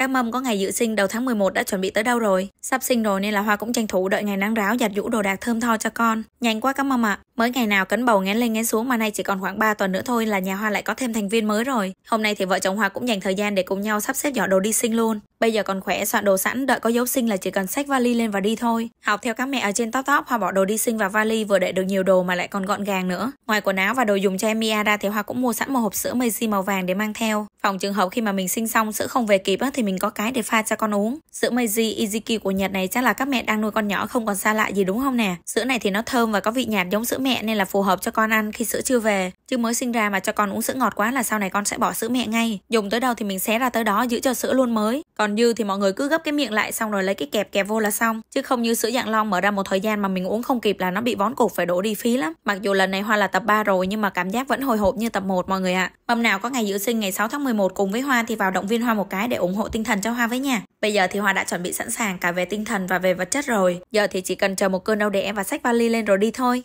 Các mâm có ngày dự sinh đầu tháng 11 đã chuẩn bị tới đâu rồi? Sắp sinh rồi nên là Hoa cũng tranh thủ đợi ngày nắng ráo giặt giũ đồ đạc thơm tho cho con. Nhanh quá các mâm ạ. À. Mới ngày nào cấn bầu ngén lên ngén xuống mà nay chỉ còn khoảng 3 tuần nữa thôi là nhà Hoa lại có thêm thành viên mới rồi. Hôm nay thì vợ chồng Hoa cũng dành thời gian để cùng nhau sắp xếp dọn đồ đi sinh luôn. Bây giờ còn khỏe soạn đồ sẵn đợi có dấu sinh là chỉ cần xách vali lên và đi thôi. Học theo các mẹ ở trên top top Hoa bỏ đồ đi sinh và vali vừa để được nhiều đồ mà lại còn gọn gàng nữa. Ngoài quần áo và đồ dùng cho em Mia ra thì Hoa cũng mua sẵn một hộp sữa Macy màu vàng để mang theo. Phòng trường hợp khi mà mình sinh xong sữa không về kịp thì mình có cái để pha cho con uống. Sữa Meiji Iziki của Nhật này chắc là các mẹ đang nuôi con nhỏ không còn xa lạ gì đúng không nè. Sữa này thì nó thơm và có vị nhạt giống sữa mẹ nên là phù hợp cho con ăn khi sữa chưa về. Chứ mới sinh ra mà cho con uống sữa ngọt quá là sau này con sẽ bỏ sữa mẹ ngay. Dùng tới đâu thì mình xé ra tới đó giữ cho sữa luôn mới. Còn dư thì mọi người cứ gấp cái miệng lại xong rồi lấy cái kẹp kẹp vô là xong. Chứ không như sữa dạng lon mở ra một thời gian mà mình uống không kịp là nó bị vón cục phải đổ đi phí lắm. Mặc dù lần này Hoa là tập 3 rồi nhưng mà cảm giác vẫn hồi hộp như tập 1 mọi người ạ. À. Mâm nào có ngày dự sinh ngày 6 tháng 11 cùng với Hoa thì vào động viên Hoa một cái để ủng hộ tinh thần cho Hoa với nha. Bây giờ thì Hoa đã chuẩn bị sẵn sàng cả về tinh thần và về vật chất rồi. Giờ thì chỉ cần chờ một cơn đau đẻ và sách vali lên rồi đi thôi.